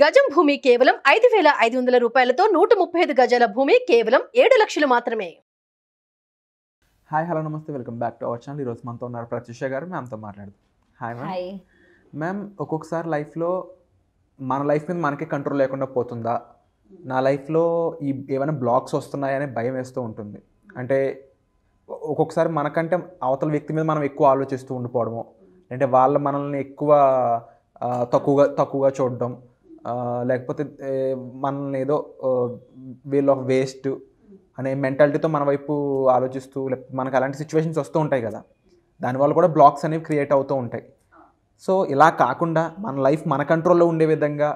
గజం భూమి కేవలం ఐదు వేల ఐదు వందల రూపాయలతో నూట ముప్పై ఐదు గజాల భూమి కేవలం ఏడు లక్షలు మాత్రమే హాయ్ హలో నమస్తే welcome back to our channel రోజు మనతో ఉన్నారు ప్రత్యూష గారు మ్యామ్తో మాట్లాడదాం హాయ్ మ్యామ్ మ్యామ్ ఒక్కొక్కసారి లైఫ్లో మన లైఫ్ మీద మనకే కంట్రోల్ లేకుండా పోతుందా నా లైఫ్లో ఈ ఏమైనా బ్లాక్స్ వస్తున్నాయనే భయం వేస్తూ ఉంటుంది అంటే ఒక్కొక్కసారి మనకంటే అవతల వ్యక్తి మీద మనం ఎక్కువ ఆలోచిస్తూ ఉండిపోవడము అంటే వాళ్ళ మనల్ని ఎక్కువ తక్కువగా తక్కువగా చూడడం లేకపోతే మనల్ని ఏదో వీల్ ఆఫ్ వేస్ట్ అనే మెంటాలిటీతో మన వైపు ఆలోచిస్తూ మనకు అలాంటి సిచ్యువేషన్స్ వస్తూ ఉంటాయి కదా దానివల్ల కూడా బ్లాక్స్ అనేవి క్రియేట్ అవుతూ ఉంటాయి సో ఇలా కాకుండా మన లైఫ్ మన కంట్రోల్లో ఉండే విధంగా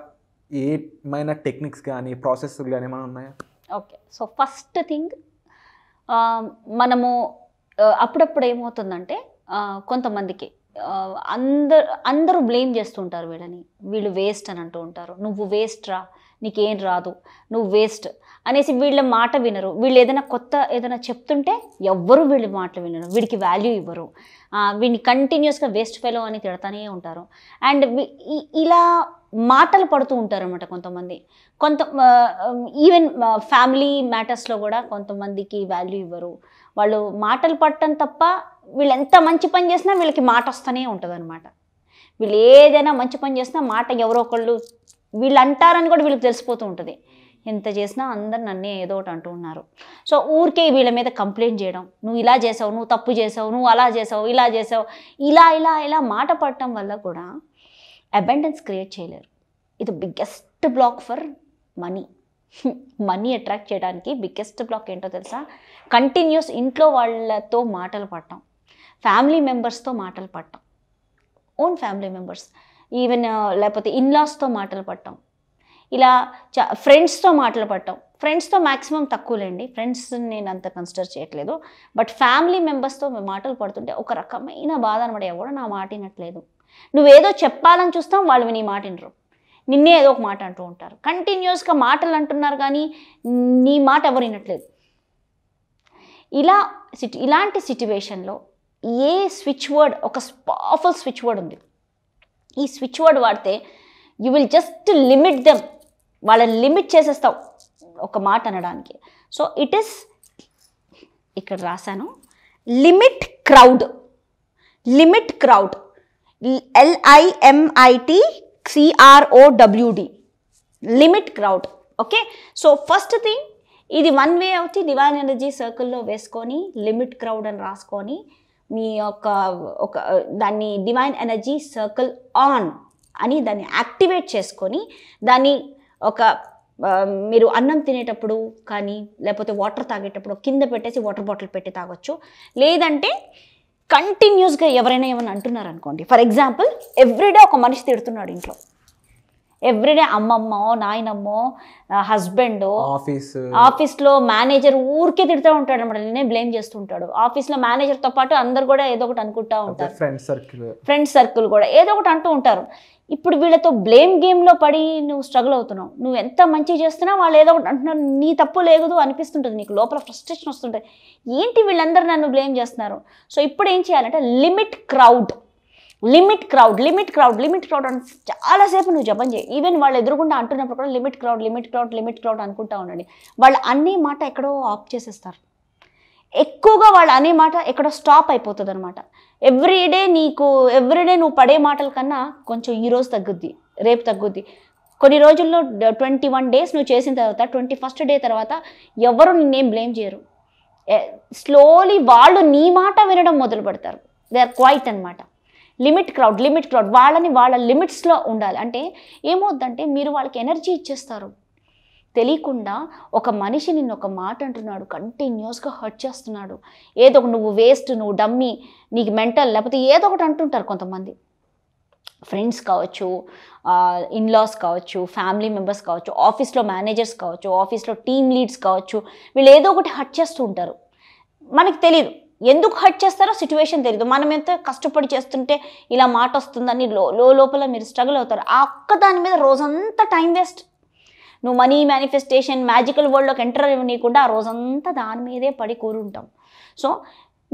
ఏమైనా టెక్నిక్స్ కానీ ప్రాసెస్ కానీ ఏమైనా ఉన్నాయా ఓకే సో ఫస్ట్ థింగ్ మనము అప్పుడప్పుడు ఏమవుతుందంటే కొంతమందికి అందరు అందరూ బ్లేమ్ చేస్తుంటారు వీళ్ళని వీళ్ళు వేస్ట్ అని అంటూ ఉంటారు నువ్వు వేస్ట్ రా నీకేం రాదు నువ్వు వేస్ట్ అనేసి వీళ్ళ మాట వినరు వీళ్ళు ఏదైనా కొత్త ఏదైనా చెప్తుంటే ఎవ్వరు వీళ్ళ మాటలు వినరు వీడికి వాల్యూ ఇవ్వరు వీడిని కంటిన్యూస్గా వేస్ట్ ఫెలో అని తిడతానే ఉంటారు అండ్ ఇలా మాటలు పడుతూ ఉంటారనమాట కొంతమంది కొంత ఈవెన్ ఫ్యామిలీ మ్యాటర్స్లో కూడా కొంతమందికి వాల్యూ ఇవ్వరు వాళ్ళు మాటలు పడటం తప్ప వీళ్ళు ఎంత మంచి పని చేసినా వీళ్ళకి మాట వస్తూనే ఉంటుంది అనమాట వీళ్ళు ఏదైనా మంచి పని చేసినా మాట ఎవరో ఒకళ్ళు వీళ్ళు అంటారని కూడా వీళ్ళకి తెలిసిపోతూ ఉంటుంది ఎంత చేసినా అందరు నన్నే ఏదో ఒకటి అంటూ ఉన్నారు సో ఊరికే వీళ్ళ మీద కంప్లైంట్ చేయడం నువ్వు ఇలా చేసావు నువ్వు తప్పు చేసావు నువ్వు అలా చేసావు ఇలా చేసావు ఇలా ఇలా ఇలా మాట పడటం వల్ల కూడా అబెండెన్స్ క్రియేట్ చేయలేరు ఇది biggest block for money money attract చేయడానికి బిగ్గెస్ట్ బ్లాక్ ఏంటో తెలుసా కంటిన్యూస్ ఇంట్లో వాళ్ళతో మాటలు పడటం ఫ్యామిలీ మెంబర్స్తో మాటలు పట్టాం ఓన్ ఫ్యామిలీ మెంబర్స్ ఈవెన్ లేకపోతే ఇన్లాస్తో మాటలు పట్టాం ఇలా చ ఫ్రెండ్స్తో మాటలు పట్టాం ఫ్రెండ్స్తో మ్యాక్సిమం తక్కువలేండి ఫ్రెండ్స్ నేను అంత కన్సిడర్ చేయట్లేదు బట్ ఫ్యామిలీ మెంబర్స్తో మాటలు పడుతుంటే ఒక రకమైన బాధ అనమాట ఎవడో నా మాట వినట్లేదు నువ్వేదో చెప్పాలని చూస్తాం వాళ్ళు నీ మాట వినరు నిన్నే ఏదో ఒక మాట అంటూ ఉంటారు కంటిన్యూస్గా మాటలు అంటున్నారు కానీ నీ మాట ఎవరు వినట్లేదు ఇలా ఇలాంటి సిట్యువేషన్లో ఏ స్విచ్ వర్డ్ ఒక పవర్ఫుల్ స్విచ్ వర్డ్ ఉంది ఈ స్విచ్ వర్డ్ వాడితే you will just limit them వాళ్ళని లిమిట్ చేసేస్తావు ఒక మాట అనడానికి సో ఇట్ ఈస్ ఇక్కడ రాశాను limit crowd limit crowd L I M I T C R O W D limit crowd okay so first thing ఇది వన్ వే అవుతుంది డివైన్ ఎనర్జీ సర్కిల్లో వేసుకొని లిమిట్ క్రౌడ్ అని రాసుకొని మీ యొక్క ఒక దాన్ని డివైన్ ఎనర్జీ సర్కిల్ ఆన్ అని దాన్ని యాక్టివేట్ చేసుకొని దాన్ని ఒక మీరు అన్నం తినేటప్పుడు కానీ లేకపోతే వాటర్ తాగేటప్పుడు కింద పెట్టేసి వాటర్ బాటిల్ పెట్టి తాగొచ్చు లేదంటే కంటిన్యూస్గా ఎవరైనా ఏమైనా అంటున్నారనుకోండి ఫర్ ఎగ్జాంపుల్ ఎవ్రీడే ఒక మనిషి తిడుతున్నాడు ఇంట్లో ఎవ్రీడే అమ్మమ్మో నాయనమ్మో హస్బెండో ఆఫీస్ ఆఫీస్లో మేనేజర్ ఊరికే తిడుతూ ఉంటాడు అనమాట నేనే బ్లేమ్ చేస్తుంటాడు ఆఫీస్లో మేనేజర్తో పాటు అందరు కూడా ఏదో ఒకటి అనుకుంటా ఉంటారు ఫ్రెండ్ సర్కిల్ ఫ్రెండ్ సర్కిల్ కూడా ఏదో ఒకటి అంటూ ఉంటారు ఇప్పుడు వీళ్ళతో బ్లేమ్ గేమ్లో పడి నువ్వు స్ట్రగుల్ అవుతున్నావు నువ్వు ఎంత మంచి చేస్తున్నా వాళ్ళు ఏదో ఒకటి అంటున్నారు నీ తప్పు లేదు అనిపిస్తుంటుంది నీకు లోపల ఫ్రస్ట్రేషన్ వస్తుంటుంది ఏంటి వీళ్ళందరూ నన్ను బ్లేమ్ చేస్తున్నారు సో ఇప్పుడు ఏం చేయాలంటే limit crowd limit crowd limit crowd limit crowd అని చాలాసేపు నువ్వు జపం చేయి ఈవెన్ వాళ్ళు ఎదురుకుండా అంటున్నప్పుడు కూడా limit crowd limit crowd limit crowd అనుకుంటా ఉండండి వాళ్ళు అన్ని మాట ఎక్కడో ఆఫ్ చేసేస్తారు ఎక్కువగా వాళ్ళు అనే మాట ఎక్కడో స్టాప్ అయిపోతుంది అనమాట ఎవ్రీడే నీకు ఎవ్రీడే నువ్వు పడే మాటల కన్నా కొంచెం ఈరోజు తగ్గుద్ది రేపు తగ్గుద్ది కొన్ని రోజుల్లో ట్వంటీ వన్ డేస్ నువ్వు చేసిన తర్వాత ట్వంటీ ఫస్ట్ డే తర్వాత ఎవరు నిన్నేం బ్లేమ్ చేయరు స్లోలీ వాళ్ళు నీ మాట వినడం మొదలు పెడతారు దే ఆర్ క్వైట్ అనమాట లిమిట్ క్రౌడ్ లిమిట్ క్రౌడ్ వాళ్ళని వాళ్ళ లిమిట్స్లో ఉండాలి అంటే ఏమవుద్దంటే మీరు వాళ్ళకి ఎనర్జీ ఇచ్చేస్తారు తెలియకుండా ఒక మనిషి నిన్ను ఒక మాట అంటున్నాడు కంటిన్యూస్గా హర్ట్ చేస్తున్నాడు ఏదో ఒక నువ్వు వేస్ట్ నువ్వు డమ్మి నీకు మెంటల్ లేకపోతే ఏదో ఒకటి అంటుంటారు కొంతమంది ఫ్రెండ్స్ కావచ్చు ఇన్లాస్ కావచ్చు ఫ్యామిలీ మెంబర్స్ కావచ్చు ఆఫీస్లో మేనేజర్స్ కావచ్చు ఆఫీస్లో టీమ్ లీడ్స్ కావచ్చు వీళ్ళు ఏదో ఒకటి హట్ చేస్తూ ఉంటారు మనకి తెలియదు ఎందుకు హర్ట్ చేస్తారో సిచ్యువేషన్ తెలియదు మనం ఎంత కష్టపడి చేస్తుంటే ఇలా మాట వస్తుందని లో లోపల మీరు స్ట్రగుల్ అవుతారు ఆ ఒక్క దాని మీద రోజంతా టైం వేస్ట్ నువ్వు మనీ మేనిఫెస్టేషన్ మ్యాజికల్ వరల్డ్లోకి ఎంటర్ అవ్వనీయకుండా ఆ రోజంతా దాని మీదే పడి కూరుంటాం సో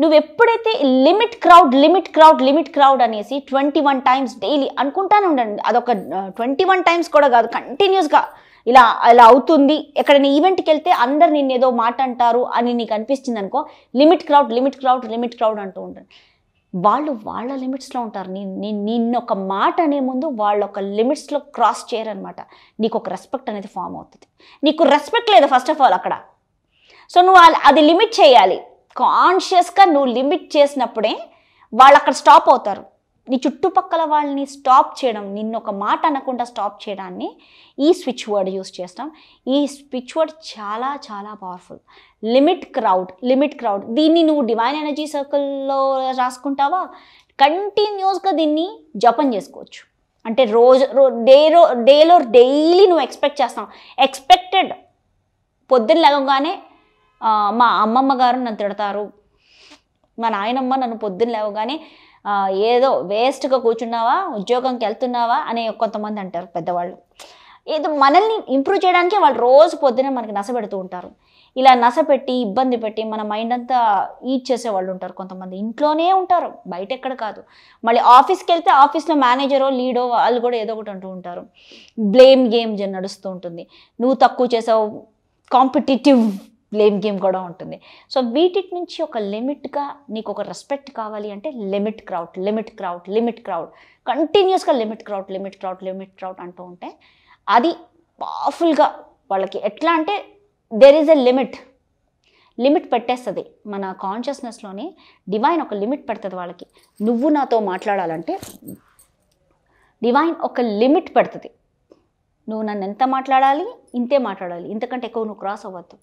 నువ్వు ఎప్పుడైతే limit crowd limit crowd limit crowd అనేసి ట్వంటీ వన్ టైమ్స్ డైలీ అనుకుంటానే ఉండండి అదొక ట్వంటీ వన్ టైమ్స్ కూడా కాదు కంటిన్యూస్గా ఇలా ఇలా అవుతుంది ఎక్కడైనా ఈవెంట్కి వెళ్తే అందరు నిన్న ఏదో మాట అంటారు అని నీకు అనిపిస్తుంది అనుకో limit crowd limit crowd limit crowd అంటూ ఉంటాను వాళ్ళు వాళ్ళ లిమిట్స్లో ఉంటారు నేను నిన్న ఒక మాట అనే ముందు వాళ్ళ ఒక లిమిట్స్లో క్రాస్ చేయరనమాట నీకు ఒక రెస్పెక్ట్ అనేది ఫామ్ అవుతుంది నీకు రెస్పెక్ట్ లేదు ఫస్ట్ ఆఫ్ ఆల్ అక్కడ సో నువ్వు అది లిమిట్ చేయాలి కాన్షియస్గా నువ్వు లిమిట్ చేసినప్పుడే వాళ్ళు అక్కడ స్టాప్ అవుతారు నీ చుట్టుపక్కల వాళ్ళని స్టాప్ చేయడం నిన్ను ఒక మాట అనకుండా స్టాప్ చేయడాన్ని ఈ స్విచ్ వర్డ్ యూస్ చేస్తాం ఈ స్విచ్ వర్డ్ చాలా చాలా powerful limit crowd limit crowd దీన్ని నువ్వు డివైన్ ఎనర్జీ సర్కిల్లో రాసుకుంటావా కంటిన్యూస్గా దీన్ని జపం చేసుకోవచ్చు అంటే రోజు రో డేలో డేలో డైలీ నువ్వు ఎక్స్పెక్ట్ చేస్తావు ఎక్స్పెక్టెడ్ పొద్దున్న లేవగానే మా అమ్మమ్మ గారు నన్ను తిడతారు మా నాయనమ్మ నన్ను పొద్దున్న లేవగానే ఏదో వేస్ట్గా కూర్చున్నావా ఉద్యోగంకి వెళ్తున్నావా అని కొంతమంది అంటారు పెద్దవాళ్ళు ఏదో మనల్ని ఇంప్రూవ్ చేయడానికే వాళ్ళు రోజు పొద్దునే మనకి నసపెడుతూ ఉంటారు ఇలా నసపెట్టి ఇబ్బంది పెట్టి మన మైండ్ అంతా ఈడ్ చేసే వాళ్ళు ఉంటారు కొంతమంది ఇంట్లోనే ఉంటారు బయట ఎక్కడ కాదు మళ్ళీ ఆఫీస్కి వెళ్తే ఆఫీస్లో మేనేజరో లీడో వాళ్ళు కూడా ఏదో ఒకటి అంటూ ఉంటారు బ్లేమ్ గేమ్ నడుస్తూ ఉంటుంది నువ్వు తక్కువ చేసావు కాంపిటేటివ్ బ్లేమ్ గేమ్ కూడా ఉంటుంది సో వీటి నుంచి ఒక లిమిట్గా నీకు ఒక రెస్పెక్ట్ కావాలి అంటే limit crowd limit crowd limit crowd కంటిన్యూస్గా limit crowd limit crowd limit crowd అంటూ ఉంటే అది పవర్ఫుల్గా వాళ్ళకి ఎట్లా అంటే there is a limit limit పెట్టేస్తుంది మన కాన్షియస్నెస్లోని డివైన్ ఒక లిమిట్ పెడుతుంది వాళ్ళకి నువ్వు నాతో మాట్లాడాలంటే డివైన్ ఒక లిమిట్ పెడుతుంది నువ్వు నన్ను ఎంత మాట్లాడాలి ఇంతే మాట్లాడాలి ఇంతకంటే ఎక్కువ నువ్వు క్రాస్ అవ్వద్దు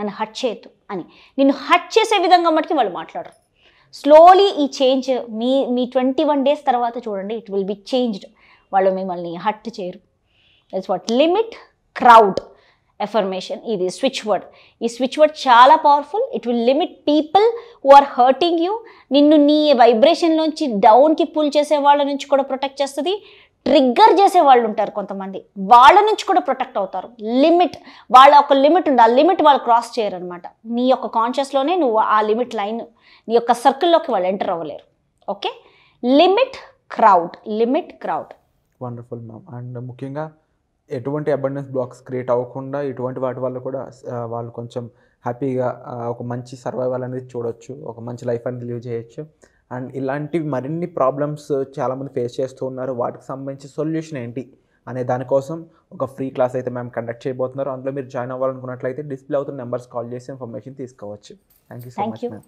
నన్ను హట్ చేయొద్దు అని నిన్ను హట్ చేసే విధంగా మటుకి వాళ్ళు మాట్లాడరు స్లోలీ ఈ చేంజ్ మీ మీ ట్వంటీ వన్ డేస్ తర్వాత చూడండి ఇట్ విల్ బి చేంజ్డ్ వాళ్ళు మిమ్మల్ని హట్ చేయరు that's what limit crowd affirmation ఇది స్విచ్ వర్డ్ ఈ స్విచ్ వర్డ్ చాలా powerful it will limit people who are hurting you నిన్ను నీ వైబ్రేషన్లోంచి డౌన్కి పుల్ చేసే వాళ్ళ నుంచి కూడా ప్రొటెక్ట్ చేస్తుంది ట్రిగ్గర్ చేసే వాళ్ళు ఉంటారు కొంతమంది వాళ్ళ నుంచి కూడా ప్రొటెక్ట్ అవుతారు లిమిట్ వాళ్ళ ఒక లిమిట్ ఉంది ఆ లిమిట్ వాళ్ళు క్రాస్ చేయరు అనమాట నీ యొక్క కాన్షియస్లోనే నువ్వు ఆ లిమిట్ లైన్ నీ యొక్క సర్కిల్లోకి వాళ్ళు ఎంటర్ అవ్వలేరు okay limit crowd limit crowd wonderful ma'am and ముఖ్యంగా ఎటువంటి అబండెన్స్ బ్లాక్స్ క్రియేట్ అవ్వకుండా ఇటువంటి వాటి వల్ల కూడా వాళ్ళు కొంచెం హ్యాపీగా ఒక మంచి సర్వైవల్ అనేది చూడొచ్చు ఒక మంచి లైఫ్ అనేది లీవ్ చేయొచ్చు అండ్ ఇలాంటివి మరిన్ని ప్రాబ్లమ్స్ చాలామంది ఫేస్ చేస్తూ ఉన్నారు వాటికి సంబంధించి సొల్యూషన్ ఏంటి అనే దానికోసం ఒక ఫ్రీ క్లాస్ అయితే మేము కండక్ట్ చేయబోతున్నారు అందులో మీరు జాయిన్ అవ్వాలనుకున్నట్లయితే డిస్ప్లే అవుతున్న నెంబర్స్ కాల్ చేసి ఇన్ఫర్మేషన్ తీసుకోవచ్చు thank you so much ma'am